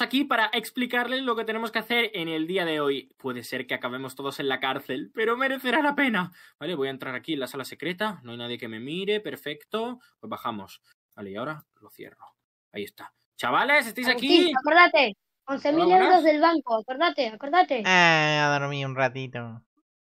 aquí para explicarles lo que tenemos que hacer en el día de hoy. Puede ser que acabemos todos en la cárcel, pero merecerá la pena. Vale, voy a entrar aquí en la sala secreta. No hay nadie que me mire. Perfecto. Pues bajamos. Vale, y ahora lo cierro. Ahí está. Chavales, ¿estáis aquí. aquí? acuérdate. 11.000 euros del banco. Acuérdate, acuérdate. Ah, eh, a dormir un ratito.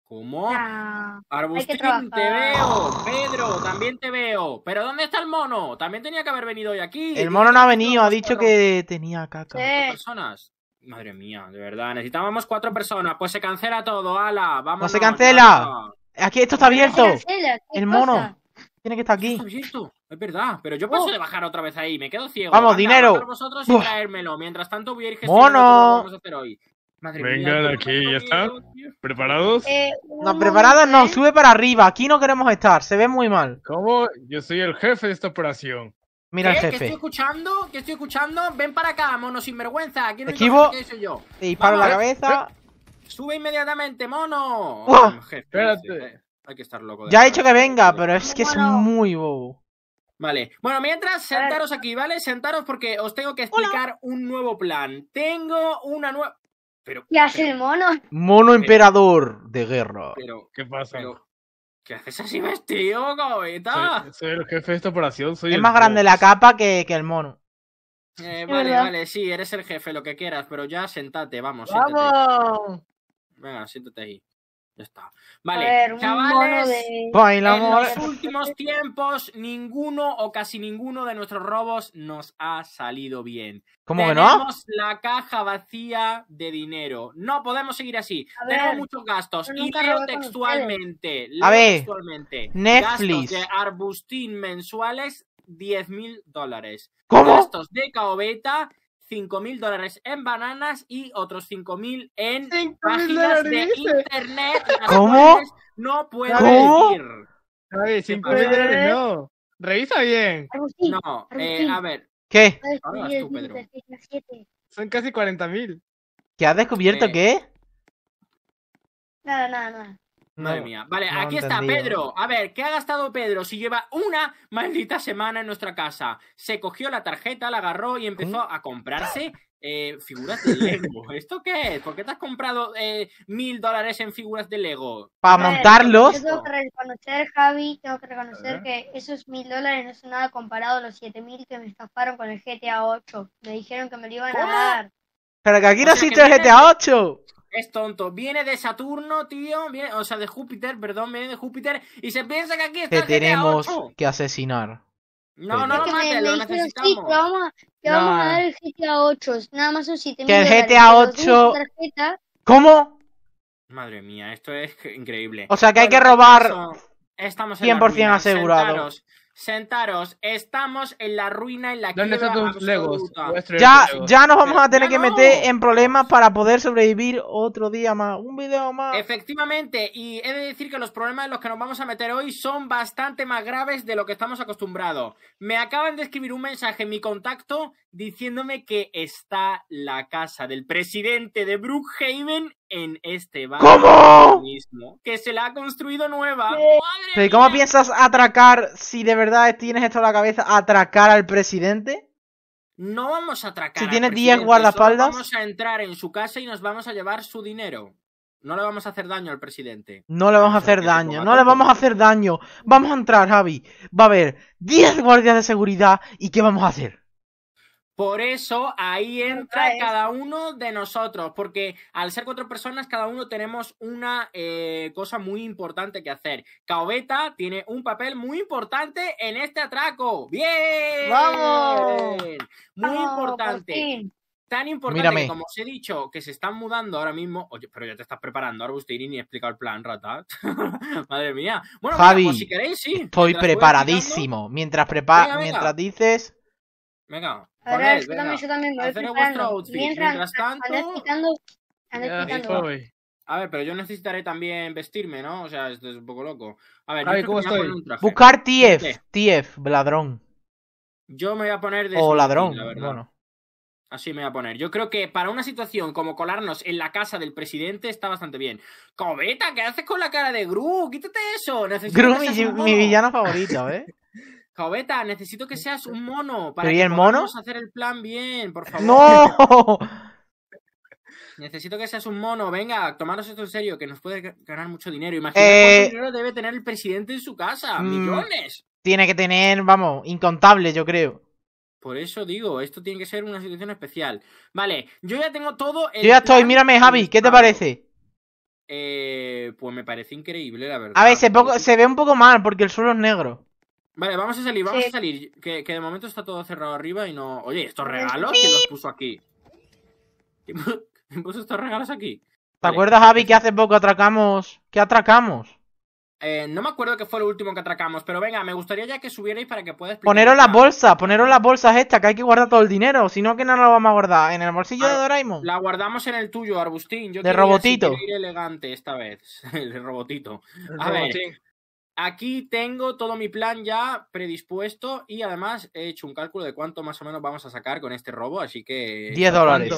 ¿Cómo? Ah, Arbustín, te veo. Pedro, también te veo. ¿Pero dónde está el mono? También tenía que haber venido hoy aquí. El mono no ha venido, ha dicho que tenía caca. personas? Madre mía, de verdad. Necesitábamos cuatro personas. Pues se cancela todo, ala. Vamos. No pues se cancela. Aquí esto está abierto. el mono. Tiene que estar aquí. Es verdad, pero yo paso de bajar otra vez ahí, me quedo ciego. Vamos, dinero. Mientras tanto Mono. Venga de aquí, ¿ya está? ¿Preparados? Eh, no, preparada no, ¿eh? sube para arriba. Aquí no queremos estar, se ve muy mal. ¿Cómo? Yo soy el jefe de esta operación. Mira jefe. ¿Qué estoy escuchando? ¿Qué estoy escuchando? Ven para acá, mono sinvergüenza. Aquí no Esquivo. Que soy yo. Te disparo la cabeza. ¿Eh? Sube inmediatamente, mono. Uh. Espérate. Hay que estar loco. Ya he dicho que venga, pero es que es muy bobo. Vale. Bueno, mientras, sentaros aquí, ¿vale? Sentaros porque os tengo que explicar un nuevo plan. Tengo una nueva. ¿Qué hace el mono? Mono emperador de guerra. ¿qué pasa? ¿Qué haces así vestido, cabeta? Soy, el jefe de esta operación. Soy es más grande la capa que, que el mono. Eh, vale, vale, sí, eres el jefe, lo que quieras, pero ya sentate, vamos. ¡Vamos! Venga, siéntate ahí está. Vale, chavales, en los últimos tiempos, ninguno o casi ninguno de nuestros robos nos ha salido bien. ¿Cómo que no? Tenemos la caja vacía de dinero. No podemos seguir así. Tenemos muchos gastos. Y textualmente. a ver, Netflix. Gastos de arbustín mensuales, 10.000 mil dólares. ¿Cómo? Gastos de caobeta, 5.000 dólares en bananas y otros 5.000 en páginas de internet. ¿Cómo? No puedo decir. ¿Cómo? dólares no. Revisa bien. No, eh, a ver. ¿Qué? Son casi 40.000. ¿Qué has descubierto eh. qué? Nada, nada, nada. Madre mía. Vale, aquí está Pedro. A ver, ¿qué ha gastado Pedro si lleva una maldita semana en nuestra casa? Se cogió la tarjeta, la agarró y empezó a comprarse eh, figuras de Lego. ¿Esto qué es? ¿Por qué te has comprado eh, mil dólares en figuras de Lego? Para montarlos. tengo que reconocer, Javi, tengo que reconocer que esos mil dólares no son nada comparado a los siete mil que me estafaron con el GTA 8. Me dijeron que me lo iban a dar. Pero que aquí no has el GTA 8 es tonto. Viene de Saturno, tío. Viene, o sea, de Júpiter, perdón, viene de Júpiter. Y se piensa que aquí está. Te tenemos que asesinar. No, no lo mates, lo Sí, vamos, vamos a dar el GTA 8. Nada más un siete. Que el GTA 8. ¿Cómo? Madre mía, esto es increíble. O sea, que hay que robar. estamos 100% asegurado. Sentaros, estamos en la ruina en la que estamos. Ya, ya nos vamos a tener que meter en problemas para poder sobrevivir otro día más, un video más. Efectivamente, y he de decir que los problemas en los que nos vamos a meter hoy son bastante más graves de lo que estamos acostumbrados. Me acaban de escribir un mensaje en mi contacto diciéndome que está la casa del presidente de Brookhaven en este barrio ¿Cómo? que se la ha construido nueva. cómo piensas atracar, si de verdad tienes esto en la cabeza, atracar al presidente? No vamos a atracar. Si tiene 10 guardaespaldas. Vamos a entrar en su casa y nos vamos a llevar su dinero. No le vamos a hacer daño al presidente. No le vamos a hacer daño, no le vamos a hacer daño. Vamos a entrar, Javi. Va a haber 10 guardias de seguridad y ¿qué vamos a hacer? Por eso ahí entra cada uno de nosotros, porque al ser cuatro personas, cada uno tenemos una eh, cosa muy importante que hacer. Caobeta tiene un papel muy importante en este atraco. ¡Bien! ¡Vamos! Muy importante. Tan importante como os he dicho, que se están mudando ahora mismo. Oye, pero ya te estás preparando. Ahora y ni explicado el plan, rata. Madre mía. Bueno, pues si queréis, sí. Estoy preparadísimo. Mientras, mientras dices. Venga. A ver, yo, también, voy mientras, tanto... A ver, pero yo necesitaré también vestirme, ¿no? O sea, esto es un poco loco. A ver, ¿cómo estoy? Buscar Tief, Tief, ladrón. Yo me voy a poner de... O ladrón, la bueno. Así me voy a poner. Yo creo que para una situación como colarnos en la casa del presidente está bastante bien. Cobeta, ¿qué haces con la cara de Gru? Quítate eso. Gru, mi, villano favorito, ¿eh? Javeta, necesito que seas un mono para que podamos hacer el plan bien, por favor. ¡No! Necesito que seas un mono. Venga, tomaros esto en serio, que nos puede ganar mucho dinero. Imagina eh, cuánto dinero debe tener el presidente en su casa. Mm, Millones. Tiene que tener, vamos, incontables, yo creo. Por eso digo, esto tiene que ser una situación especial. Vale, yo ya tengo todo. yo ya estoy, mírame, Javi, ¿qué te parece? Eh, pues me parece increíble, la verdad. A ver, se ve un poco mal porque el suelo es negro. Vale, vamos a salir, vamos a salir. Que, de momento está todo cerrado arriba y no. Oye, ¿estos regalos? ¿Quién los puso aquí? ¿Quién puso estos regalos aquí? ¿Te acuerdas, Javi, que hace poco atracamos? ¿Qué atracamos? Eh, no me acuerdo que fue el último que atracamos, pero venga, me gustaría ya que subierais para que puedas. Poneros las bolsas, poneros las bolsas estas, que hay que guardar todo el dinero, si no, que no lo vamos a guardar. En el bolsillo de Doraemon. La guardamos en el tuyo, Arbustín. de robotito. elegante esta vez, el robotito. a ver. Aquí tengo todo mi plan ya predispuesto y además he hecho un cálculo de cuánto más o menos vamos a sacar con este robo, así que... 10 dólares.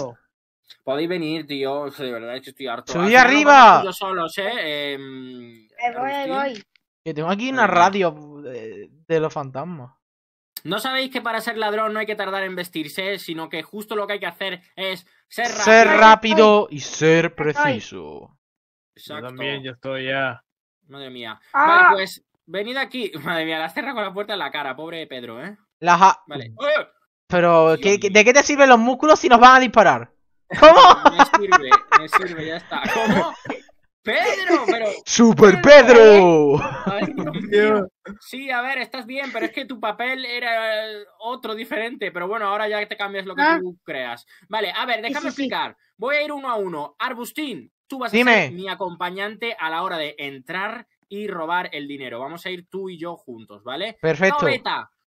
Podéis venir, tío, de verdad estoy harto. ¡Subí arriba! Yo solo ¿eh? Em, voy, me voy. Que tengo aquí una radio de, los fantasmas. No sabéis que para ser ladrón no hay que tardar en vestirse, sino que justo lo que hay que hacer es ser rápido. Ser rápido y ser preciso. Yo también, yo estoy ya. Madre mía. Vale, ah. pues venid aquí. Madre mía, la cerra con la puerta en la cara, pobre Pedro, ¿eh? Vale. Pero, ¿de qué te sirven los músculos si nos van a disparar? ¿Cómo? me sirve, me sirve, ya está. ¿Cómo? Pedro, pero. ¡Super Pedro! ¿eh? Sí, a ver, estás bien, pero es que tu papel era eh, otro diferente. Pero bueno, ahora ya te cambias lo que ah. tú creas. Vale, a ver, déjame explicar. Voy a ir uno a uno. Arbustín, Tú vas a ser mi acompañante a la hora de entrar y robar el dinero. Vamos a ir tú y yo juntos, ¿vale? Perfecto.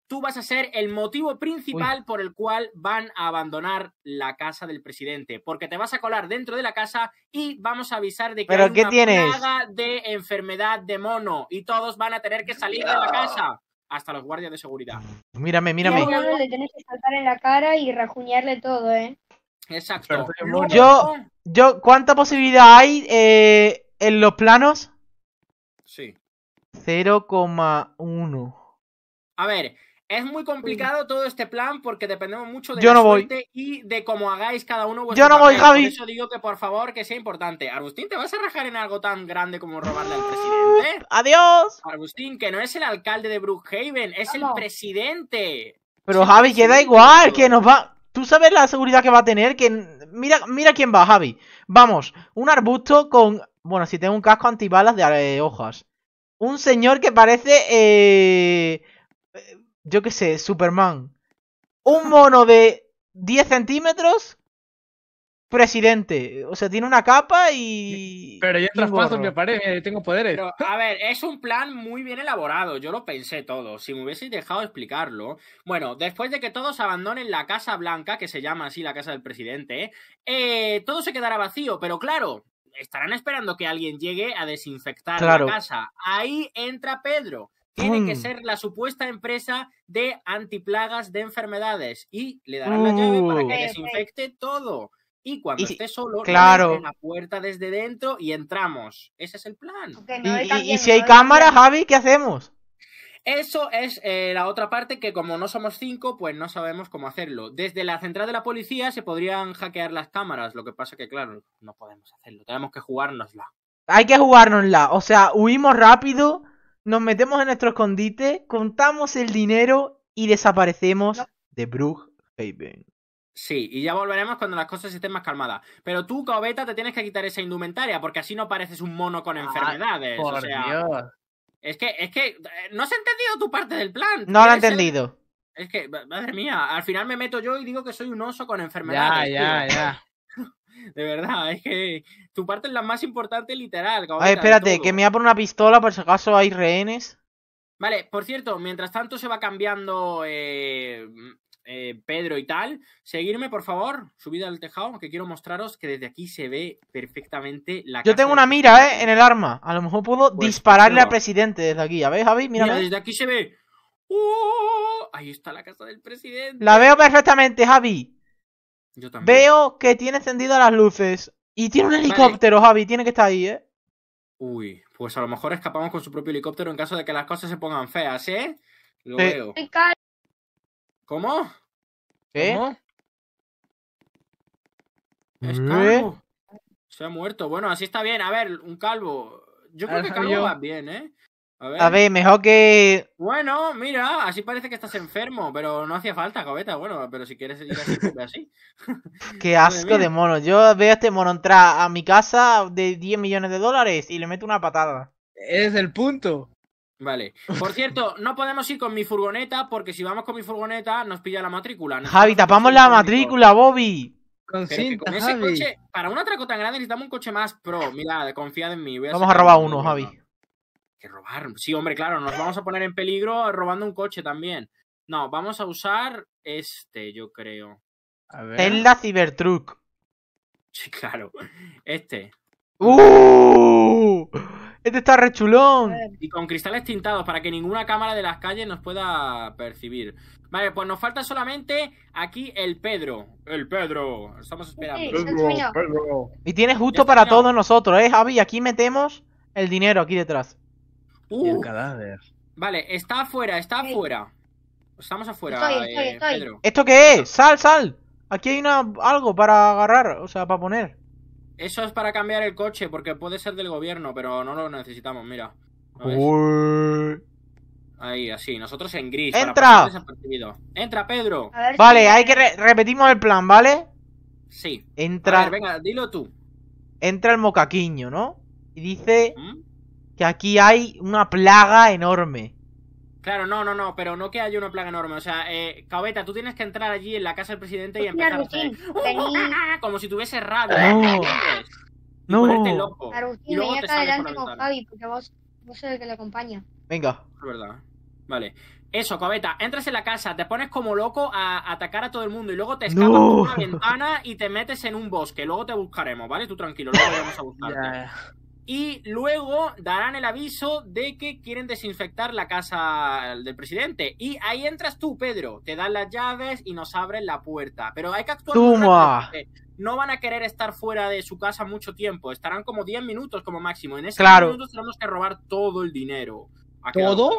tú vas a ser el motivo principal por el cual van a abandonar la casa del presidente, porque te vas a colar dentro de la casa y vamos a avisar de que hay una plaga de enfermedad de mono y todos van a tener que salir de la casa. Hasta los guardias de seguridad. Mírame, mírame. le tienes que saltar en la cara y rajuñarle todo, ¿eh? Exacto. Yo, yo, ¿cuánta posibilidad hay eh, en los planos? Sí. 0,1. A ver, es muy complicado todo este plan porque dependemos mucho de yo la no y de cómo hagáis cada uno vuestro Yo no voy, Javi. Por eso digo que por favor que sea importante. Agustín, ¿te vas a rajar en algo tan grande como robarle al presidente? Adiós. Agustín, que no es el alcalde de Brookhaven, es el presidente. Pero Javi, que da igual, que nos va ¿Tú sabes la seguridad que va a tener? Que mira, mira quién va, Javi. Vamos, un arbusto con... Bueno, si tengo un casco antibalas de eh, hojas. Un señor que parece... Eh, yo qué sé, Superman. Un mono de 10 centímetros presidente. O sea, tiene una capa y. Pero yo traspaso me pared, tengo poderes. a ver, es un plan muy bien elaborado. Yo lo pensé todo. Si me hubieseis dejado explicarlo. Bueno, después de que todos abandonen la Casa Blanca, que se llama así la Casa del Presidente, eh, todo se quedará vacío. Pero claro, estarán esperando que alguien llegue a desinfectar la casa. Ahí entra Pedro. Tiene que mm. ser la supuesta empresa de antiplagas de enfermedades y le darán la llave para que uh. desinfecte todo y cuando esté solo, claro. la puerta desde dentro y entramos. Ese es el plan. y, si hay cámaras, Javi, ¿qué hacemos? Eso es eh, la otra parte que como no somos cinco, pues no sabemos cómo hacerlo. Desde la central de la policía se podrían hackear las cámaras, lo que pasa que claro, no podemos hacerlo, tenemos que jugárnosla. Hay que jugárnosla, o sea, huimos rápido, nos metemos en nuestro escondite, contamos el dinero y desaparecemos de de Brookhaven. Sí, y ya volveremos cuando las cosas estén más calmadas. Pero tú, Cobeta, te tienes que quitar esa indumentaria, porque así no pareces un mono con ah, enfermedades. por o sea, Dios. Es que, es que, eh, no se ha entendido tu parte del plan. No lo he entendido. Es que, madre mía, al final me meto yo y digo que soy un oso con enfermedades. Ya, ya, ya. De verdad, es que tu parte es la más importante, literal. Ay, espérate, que me voy a una pistola por si acaso hay rehenes. Vale, por cierto, mientras tanto se va cambiando eh, eh, Pedro y tal, seguirme por favor, subid al tejado, que quiero mostraros que desde aquí se ve perfectamente la... Yo tengo una mira, ¿eh? En el arma. A lo mejor puedo pues dispararle al presidente desde aquí. a ver, Javi? Mira, desde aquí se ve... ¡Oh! Ahí está la casa del presidente. La veo perfectamente, Javi. Yo también. Veo que tiene encendidas las luces. Y tiene un helicóptero, Javi. Tiene que estar ahí, ¿eh? Uy, pues a lo mejor escapamos con su propio helicóptero en caso de que las cosas se pongan feas, ¿eh? Lo veo. ¿Cómo? ¿Qué? ¿Cómo? calvo. Se ha muerto. Bueno, así está bien. A ver, un calvo. Yo creo que calvo va bien, ¿eh? A ver. a ver. mejor que. Bueno, mira, así parece que estás enfermo, pero no hacía falta, cabeta. Bueno, pero si quieres ir así, así. Qué asco de mono. Yo veo a este mono entrar a mi casa de 10 millones de dólares y le meto una patada. Es el punto. Vale. Por cierto, no podemos ir con mi furgoneta porque si vamos con mi furgoneta nos pilla la matrícula. Javi, tapamos la matrícula, Bobby. Con, ese coche, para un atraco tan grande necesitamos un coche más pro. Mira, confiad en mí. vamos a robar uno, Javi. Que robar. Sí, hombre, claro, nos vamos a poner en peligro robando un coche también. No, vamos a usar este, yo creo. A ver. Es la Cybertruck. Sí, claro. Este. ¡Uh! Este está chulón Y con cristales tintados para que ninguna cámara de las calles nos pueda percibir. Vale, pues nos falta solamente aquí el Pedro. El Pedro. Estamos esperando. Pedro, Pedro. Y tiene justo para todos nosotros, ¿eh, Javi? Aquí metemos el dinero aquí detrás. Uh. Vale, está afuera, está afuera. Estamos afuera, eh, Pedro. ¿Esto qué es? Sal, sal. Aquí hay algo para agarrar, o sea, para poner. Eso es para cambiar el coche, porque puede ser del gobierno, pero no lo necesitamos, mira. Ahí, así, nosotros en gris. ¡Entra! ¡Entra, Pedro! Vale, hay que repetimos el plan, ¿vale? Sí. Entra. A ver, venga, dilo tú. Entra el mocaquiño, ¿no? Y dice ¿Mm? que aquí hay una plaga enorme. Claro, no, no, no, pero no que haya una plaga enorme. O sea, eh, Cabeta, tú tienes que entrar allí en la casa del presidente y empezar a hacer... como si tuviese radio. No. No. no. Loco. y adelante con Javi, porque vos, vos que le acompaña. Venga. Es verdad. Vale. Eso, Cabeta, entras en la casa, te pones como loco a atacar a todo el mundo y luego te escapas por una ventana y te metes en un bosque. Luego te buscaremos, ¿vale? Tú tranquilo, luego vamos a buscarte. y luego darán el aviso de que quieren desinfectar la casa del presidente. Y ahí entras tú, Pedro, te dan las llaves y nos abren la puerta. Pero hay que actuar. No van a querer estar fuera de su casa mucho tiempo, estarán como 10 minutos como máximo. En esos claro. minutos tenemos que robar todo el dinero. ¿Todo?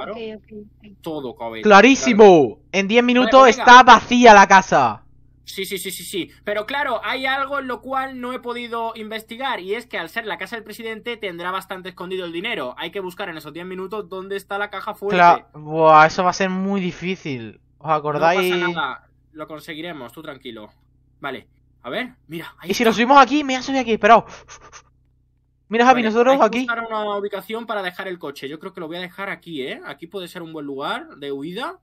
Todo, cabrón. Clarísimo. En 10 minutos está vacía la casa. Sí, sí, sí, sí, sí. Pero claro, hay algo en lo cual no he podido investigar y es que al ser la casa del presidente tendrá bastante escondido el dinero. Hay que buscar en esos 10 minutos dónde está la caja fuerte. Claro, Buah, eso va a ser muy difícil. ¿Os acordáis? No pasa nada, lo conseguiremos, tú tranquilo. Vale, a ver, mira. y si lo subimos aquí, me subí aquí, pero Mira, Javi, nosotros nosotros hay aquí. Buscar una ubicación para dejar el coche. Yo creo que lo voy a dejar aquí, ¿eh? Aquí puede ser un buen lugar de huida.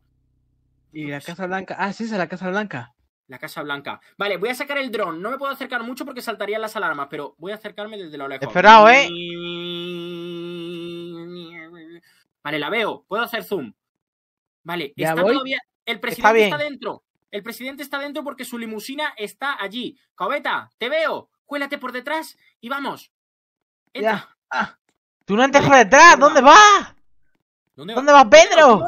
Y la Casa Blanca. Ah, sí, esa es la Casa Blanca. La Casa Blanca. Vale, voy a sacar el dron. No me puedo acercar mucho porque saltarían las alarmas, pero voy a acercarme desde lo lejos. Esperado, ¿eh? Vale, la veo. Puedo hacer zoom. Vale, está todavía... El presidente está, dentro. El presidente está dentro porque su limusina está allí. Cobeta, te veo. Cuélate por detrás y vamos. Ya. Ah. Tú no entres por detrás. ¿Dónde vas? ¿Dónde, va? vas, Pedro?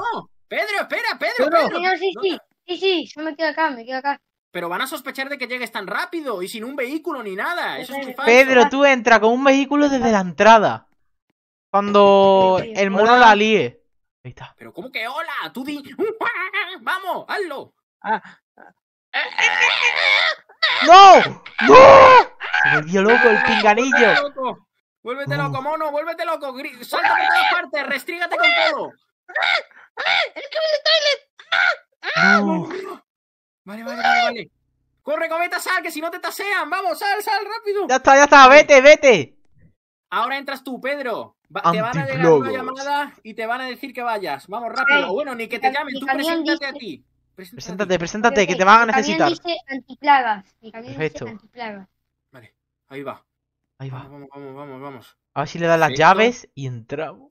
Pedro, espera, Pedro, sí, sí. Sí, sí, yo me quedo acá, me quedo acá. Pero van a sospechar de que llegues tan rápido y sin un vehículo ni nada. Eso es Pedro, tú entra con un vehículo desde la entrada. Cuando el mono la líe. Ahí está. Pero ¿cómo que hola? Tú di... Uh, ah, ah, ¡Vamos! ¡Hazlo! Ah. Eh, eh, eh, ¡No! ¡No! Se volvió loco el pinganillo. Vuélvete loco, mono, vuélvete loco. Salta por todas partes, restrígate con todo. ¡El ¡Ah! ¡Ah! ¡Ah! Vale, vale, vale, vale. Corre, cometa, sal, que si no te tasean. Vamos, sal, sal, rápido. Ya está, ya está, vete, vete. Ahora entras tú, Pedro. te van a llegar una llamada y te van a decir que vayas. Vamos rápido. bueno, ni que te llamen, tú preséntate a ti. Preséntate, preséntate, que te van a necesitar. Dice antiplagas. Perfecto. antiplagas. Vale, ahí va. Ahí va. Vamos, vamos, vamos, vamos. A ver si le das las llaves y entramos.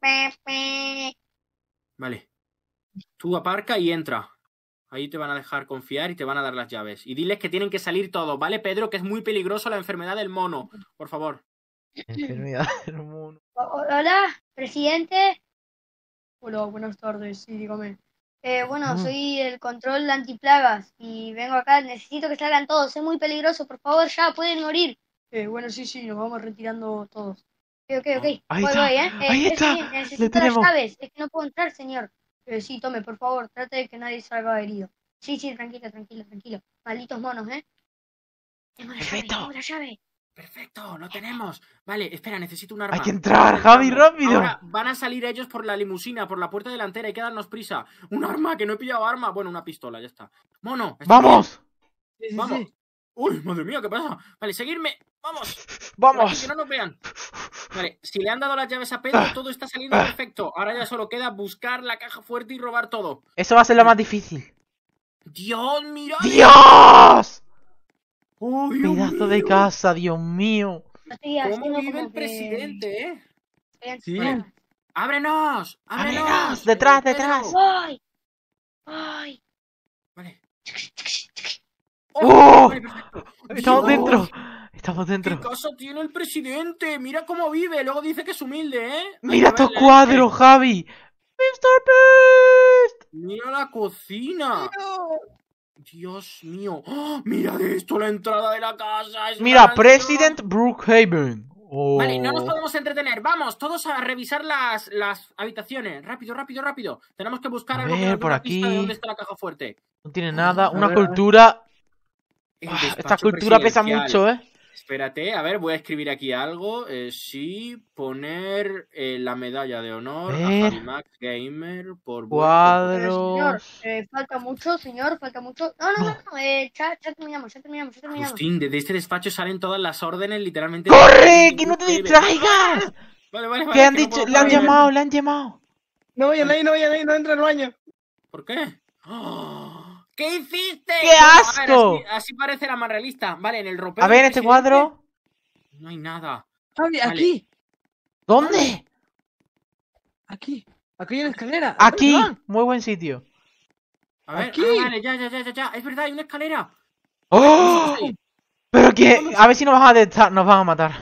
Vale. Tú aparca y entra. Ahí te van a dejar confiar y te van a dar las llaves. Y diles que tienen que salir todos, ¿vale, Pedro? Que es muy peligroso la enfermedad del mono. Por favor. Enfermedad del mono. Hola, presidente. Hola, buenas tardes. Sí, dígame. Eh, bueno, mm. soy el control de antiplagas y vengo acá. Necesito que salgan todos. Es muy peligroso. Por favor, ya pueden morir. Eh, bueno, sí, sí, nos vamos retirando todos. Ok, ok, ok. Ahí está. ¿eh? Ahí eh, está. necesito las llaves. Es que no puedo entrar, señor sí, tome, por favor, trate de que nadie salga herido. Sí, sí, tranquilo, tranquilo, tranquilo. Malditos monos, ¿eh? Tengo la Perfecto. llave, tengo la llave. Perfecto, lo tenemos. Vale, espera, necesito un arma. Hay que entrar, Javi, rápido. van a salir ellos por la limusina, por la puerta delantera, hay que darnos prisa. Un arma, que no he pillado arma. Bueno, una pistola, ya está. Mono. ¡Vamos! Vamos. Uy, madre mía, ¿qué pasa? Vale, seguirme. ¡Vamos! ¡Vamos! Que no nos vean. Vale, si le han dado las llaves a Pedro, ah, todo está saliendo ah. perfecto. Ahora ya solo queda buscar la caja fuerte y robar todo. Eso va a ser lo más difícil. ¡Dios, mira! ¡Dios! ¡Oh, Pedazo de casa, Dios mío. ¿Cómo vive el presidente, eh? Sí. ¡Ábrenos! ¡Ábrenos! detrás! ¡Voy! ¡Ay! Vale. ¡Oh! ¡Estamos dentro! Estamos ¿Qué casa tiene el presidente? Mira cómo vive. Luego dice que es humilde, ¿eh? Mira estos cuadros, Javi. Mr. Mira la cocina. Dios mío. ¡Oh! Mira esto, la entrada de la casa. Mira, President Brookhaven. Vale, no nos oh. podemos entretener. Vamos, todos a revisar las, las habitaciones. Rápido, rápido, rápido. Tenemos que buscar algo ver, por aquí. dónde está la caja fuerte. No tiene nada. Una cultura. Ah, esta cultura pesa mucho, ¿eh? Espérate, a ver, voy a escribir aquí algo. Eh, sí, poner eh, la medalla de honor a, eh. a Max Gamer por Cuadro... Señor, falta mucho, señor, falta mucho. No, no, no, no ya, terminamos, ya terminamos, ya terminamos. Agustín, desde este despacho salen todas las órdenes, literalmente. ¡Corre! ¡Que no te distraigas! Vale, vale, vale. ¿Qué han dicho? le han llamado, le han llamado. No vayan ahí, no vayan ahí, no entra al baño. ¿Por qué? Ah. ¿Qué hiciste? ¡Qué asco! así, parece la más realista. Vale, en el ropero. A ver, este cuadro. No hay nada. aquí. ¿Dónde? Aquí. Aquí hay una escalera. Ah, aquí. Muy buen sitio. A ver, aquí. Ah, vale, ya, ya, ya, ya, Es verdad, hay una escalera. ¡Oh! Pero que. A ver si nos van a nos van a matar.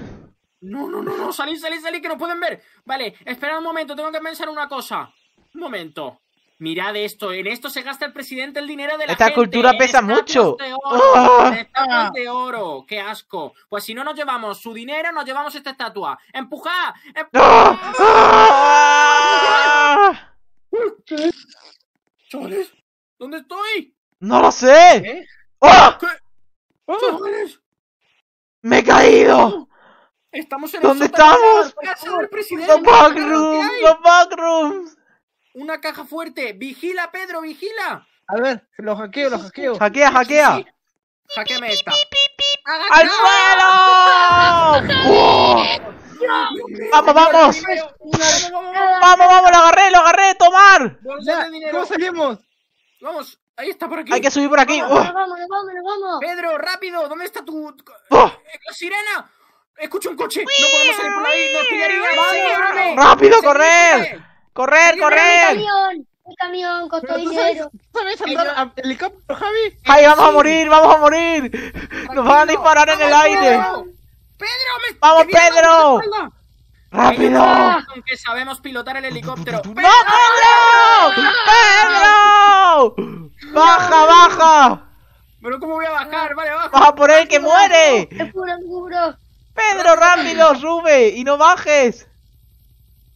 No, no, no, no. Salí, salí, salí. que nos pueden ver. Vale, Espera un momento, tengo que pensar una cosa. Un momento. Mirad esto, en esto se gasta el presidente el dinero de la Esta cultura pesa mucho. De oro, ¡Oh! de oro, qué asco. Pues si no nos llevamos su dinero, nos llevamos esta estatua. ¡Empujad! ¡Oh! ¡Empujad! ¡Ah! ¿Dónde estoy? ¡No lo sé! ¡Oh! ¡Me he caído! Estamos en ¿Dónde estamos? ¡Los backrooms! ¡Los del una caja fuerte. Vigila, Pedro, vigila. A ver, lo hackeo, lo hackeo. Hackea, hackea. esta. ¡Al suelo! vamos! ¡Vamos, vamos! ¡Lo agarré, lo agarré! ¡Tomar! ¿Cómo salimos? Vamos, ahí está por aquí. Hay que subir por aquí. Vamos, vamos, vamos, vamos. Pedro, rápido, ¿dónde está tu. Eh, ¡Sirena! Escucho un coche. No podemos salir por ahí. Nos ¡Rápido, correr! ¡Correr, correr! ¡El camión! ¡El camión costó dinero! ¿Sabes andar helicóptero, Javi? ¡Ay! vamos a morir, vamos a morir! ¡Nos van a disparar en el aire! ¡Pedro, me ¡Vamos, Pedro! ¡Rápido! Aunque sabemos pilotar el helicóptero. ¡No, Pedro! ¡Pedro! ¡Baja, baja! Pero ¿cómo voy a bajar? Vale, baja. ¡Baja por él que muere! Es puro ¡Pedro, rápido, sube! ¡Y no bajes!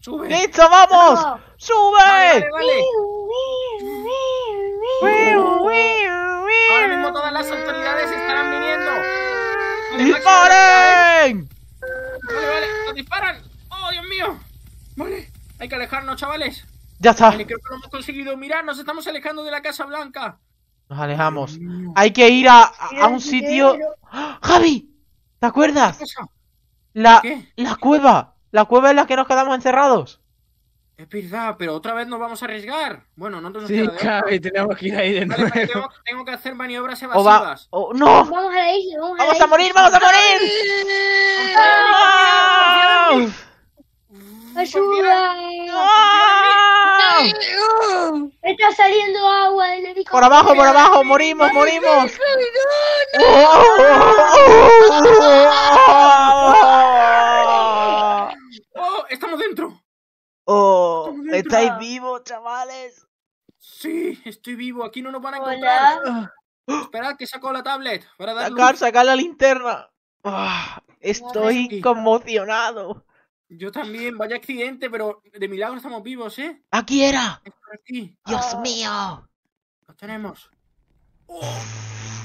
¡Sube! ¡Listo, vamos! ¡Sube! Vale, vale, vale. Ahora mismo todas las autoridades estarán viniendo. ¡Disparen! Vale, vale, nos disparan. ¡Oh, Dios mío! Vale, hay que alejarnos, chavales. Ya está. Vale, creo que lo hemos conseguido. Mirad, nos estamos alejando de la Casa Blanca. Nos alejamos. Hay que ir a, a, un sitio. ¡Ah! ¡Javi! ¿Te acuerdas? ¿Qué? La, la cueva. La cueva es la que nos quedamos encerrados. Es verdad, pero otra vez nos vamos a arriesgar. Bueno, no nos Sí, tenemos que ir ahí tengo, que hacer maniobras evasivas. ¡No! ¡Vamos a morir! ¡Vamos a morir! ¡Ayuda! ¡Está saliendo agua ¡Por abajo, por abajo! ¡Morimos, morimos! ¡No, Oh, ¿estáis vivos, chavales? Sí, estoy vivo. Aquí no nos van a encontrar. Ah. Esperad que saco la tablet para Sacar, sacar la linterna. Ah, estoy conmocionado. Yo también, vaya accidente, pero de milagro estamos vivos, ¿eh? ¡Aquí era! ¡Dios oh. mío! Lo tenemos.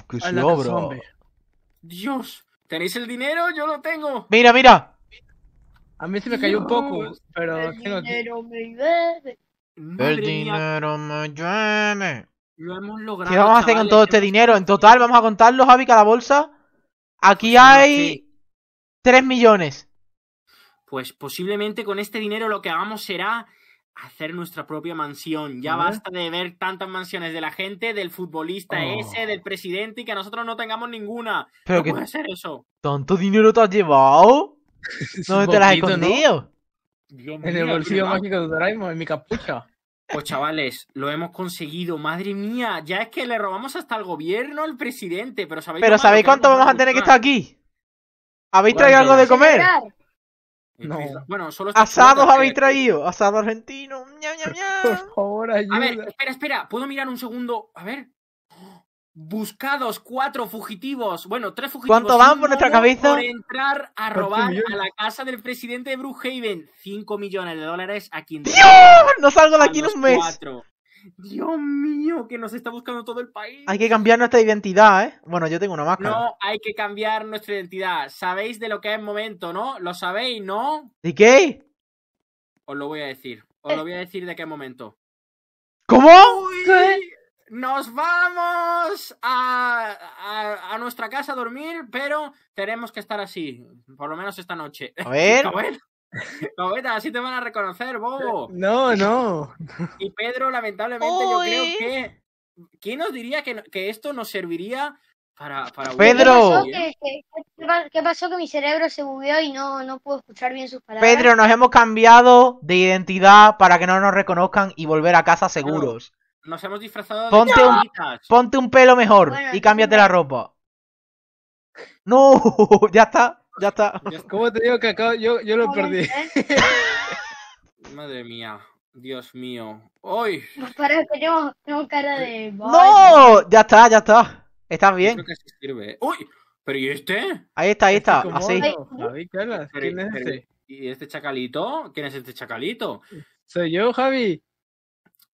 ¡Qué Dios, ¿tenéis el dinero? Yo lo tengo. Mira, mira. A mí se me cayó un poco, pero el dinero me llueve. el dinero me llueve. Lo hemos logrado. ¿Qué vamos a hacer con todo este dinero? En total, vamos a contarlo, Javi, cada bolsa. Aquí pues hay 3 millones. Pues posiblemente con este dinero lo que hagamos será hacer nuestra propia mansión. Ya basta de ver tantas mansiones de la gente, del futbolista oh. ese, del presidente y que nosotros no tengamos ninguna. Pero no ser eso. ¿Tanto dinero te has llevado? ¿Dónde te las has escondido. Oh. en el bolsillo mágico de Doraemon, en mi capucha. Pues chavales, lo hemos conseguido. Madre mía, ya es que le robamos hasta al gobierno al presidente, pero sabéis. Pero ¿sabéis cuánto vamos a tener que estar aquí? ¿Habéis traído algo de comer? No. Bueno, solo Asados habéis traído. Asado argentino. ¡Miau, miau, miau! Por favor, A ver, espera, espera. ¿Puedo mirar un segundo? A ver. Buscados cuatro fugitivos, bueno, tres fugitivos. ¿Cuánto van por nuestra cabeza? Por entrar a robar a la casa del presidente de Brookhaven. Cinco millones de dólares a quien. ¡Dios! No salgo de aquí en un mes. Dios mío, que nos está buscando todo el país. Hay que cambiar nuestra identidad, ¿eh? Bueno, yo tengo una máscara. No, hay que cambiar nuestra identidad. Sabéis de lo que es momento, ¿no? Lo sabéis, ¿no? ¿De qué? Os lo voy a decir. Os eh. lo voy a decir de qué momento. ¿Cómo? ¿Qué? nos vamos a, a, nuestra casa a dormir, pero tenemos que estar así, por lo menos esta noche. A ver. así te van a reconocer, bobo. No, no. Y Pedro, lamentablemente, yo creo que. ¿Quién nos diría que, que esto nos serviría para. para Pedro! ¿Qué pasó? Que mi cerebro se bugueó y no, no puedo escuchar bien sus palabras. Pedro, nos hemos cambiado de identidad para que no nos reconozcan y volver a casa seguros. Nos hemos disfrazado de ponte un, ponte un pelo mejor y cámbiate la ropa. No, ya está, ya está. ¿Cómo te digo que acabo? Yo, yo lo perdí. ¿eh? Madre mía, Dios mío. ¡Uy! Pues Para que yo tengo cara de. ¡No! Ya está, ya está. Estás bien. Creo que sirve. ¿eh? ¡Uy! ¿Pero y este? Ahí está, ahí este está. Así. ¿quién es este? ¿Y este chacalito? ¿Quién es este chacalito? Soy yo, Javi.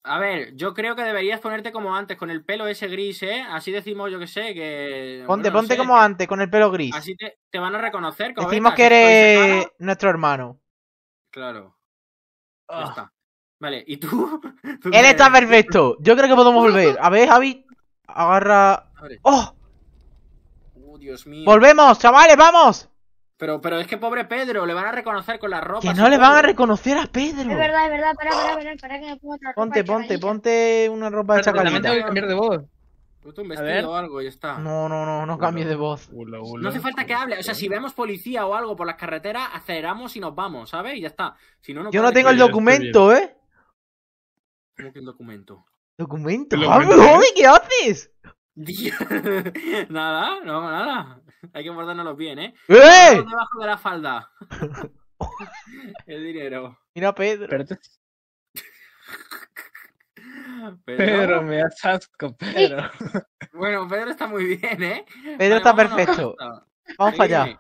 A ver, yo creo que deberías ponerte como antes, con el pelo ese gris, ¿eh? Así decimos, yo que sé, que... Ponte, ponte como antes, con el pelo gris. Así te, van a reconocer. Como decimos que eres nuestro hermano. Claro. Ah. Vale, ¿y tú? Él está perfecto. Yo creo que podemos volver. A ver, Javi. Agarra... ¡Oh! ¡Oh, Dios mío! ¡Volvemos, chavales! ¡Vamos! Pero, pero es que pobre Pedro, le van a reconocer con la ropa. Que no le van a reconocer a Pedro. Es verdad, es verdad, espera, espera, espera, que me Ponte, ponte, ponte una ropa de esa pues No, no, no, no cambies de voz. no hace falta que hable. O sea, si vemos policía o algo por las carreteras, aceleramos y nos vamos, ¿sabes? Y ya está. Si no, Yo no tengo el documento, ¿eh? ¿Cómo que el documento? ¿Documento? ¿Documento? ¿eh? ¿Qué haces? nada, no, nada. Hay que guardárnoslo bien, ¿eh? ¡Eh! Debajo de la falda. El dinero. Mira, Pedro. Pero, Pedro. me das asco, Pedro. bueno, Pedro está muy bien, ¿eh? Pedro está perfecto. Vamos para allá.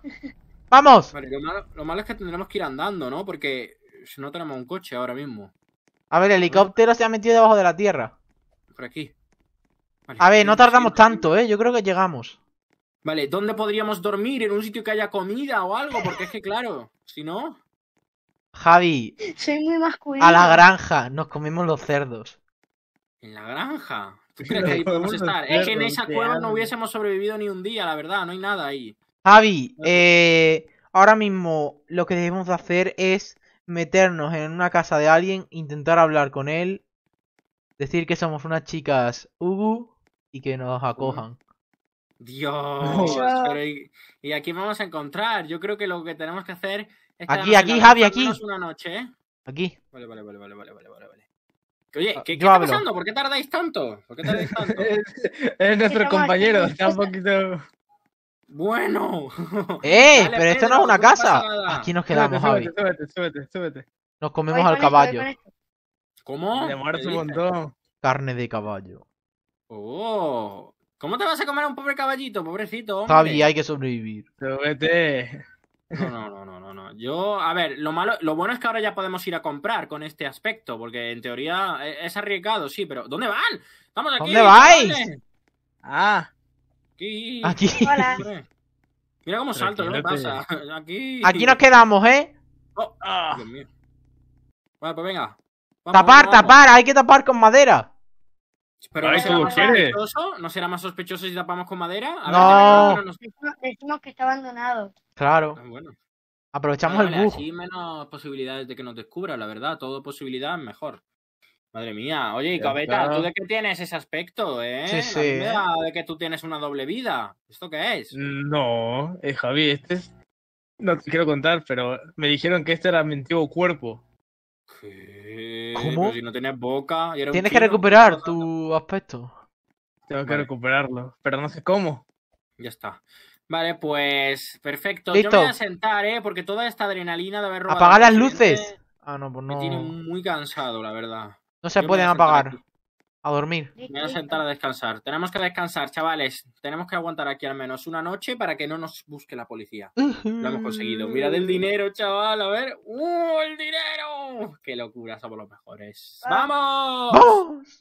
¡Vamos! Vale, lo, malo, lo, malo, es que tendremos que ir andando, ¿no? Porque si no tenemos un coche ahora mismo. A ver, el helicóptero se ha metido debajo de la tierra. Por aquí. A ver, no tardamos tanto, ¿eh? Yo creo que llegamos. Vale, ¿dónde podríamos dormir? ¿En un sitio que haya comida o algo? Porque es que, claro, si no... Javi. A la granja, nos comemos los cerdos. ¿En la granja? ¿Tú que ahí podemos estar? Es que en esa cueva no hubiésemos sobrevivido ni un día, la verdad, no hay nada ahí. Javi, eh, ahora mismo lo que debemos hacer es meternos en una casa de alguien, intentar hablar con él, decir que somos unas chicas Ugu y que nos acojan. Dios, y, aquí vamos a encontrar. Yo creo que lo que tenemos que hacer es aquí, aquí, Javi, aquí. Una noche, ¿eh? Aquí. Vale, vale, vale, vale, vale, vale, vale. Oye, ah, ¿qué, está pasando? ¿Por qué tardáis tanto? ¿Por qué tardáis tanto? es, nuestro compañero, está un poquito. Bueno. ¡Eh! pero esto no es una casa. Aquí nos quedamos, Javi. Súbete, súbete, súbete. Nos comemos al caballo. ¿Cómo? De muerto un montón. Carne de caballo. Oh. ¿Cómo te vas a comer a un pobre caballito, pobrecito? Javi, hay que sobrevivir. No, no, no, no, no, Yo, a ver, lo malo, lo bueno es que ahora ya podemos ir a comprar con este aspecto, porque en teoría e, es arriesgado, sí, pero ¿dónde van? ¿Dónde vais? Ah. Aquí. Mira cómo salto, ¿qué pasa? Aquí. Aquí nos quedamos, ¿eh? Oh, ah. Ah. Dios mío. Bueno, pues venga. tapar, tapar, hay que tapar con madera. Pero ¿no, será más sospechoso si tapamos con madera? no. Decimos que está abandonado. Claro. Ah, bueno. Aprovechamos ah, el bug. Así menos posibilidades de que nos descubra, la verdad. Todo posibilidad es mejor. Madre mía. Oye, y Cabeta, ¿tú de qué tienes ese aspecto, eh? Sí, sí. de que tú tienes una doble vida. ¿Esto qué es? No, es eh, Javi, este No te quiero contar, pero me dijeron que este era mi antiguo cuerpo. ¿Qué? Eh, tienes boca Tienes que recuperar tu aspecto. Tengo que recuperarlo, pero no sé cómo. Ya está. Vale, pues perfecto. Listo. Yo me voy a sentar, ¿eh? Porque toda esta adrenalina de haber robado... ¡Apagar las este luces! Ah, no, pues no. Me tiene muy cansado, la verdad. No se pueden apagar. A dormir. Me voy a sentar a descansar. Tenemos que descansar, chavales. Tenemos que aguantar aquí al menos una noche para que no nos busque la policía. Lo hemos conseguido. mira el dinero, chaval. A ver. ¡Uh, el dinero! ¡Qué locura! Somos los mejores. ¡Vamos! ¡Vamos!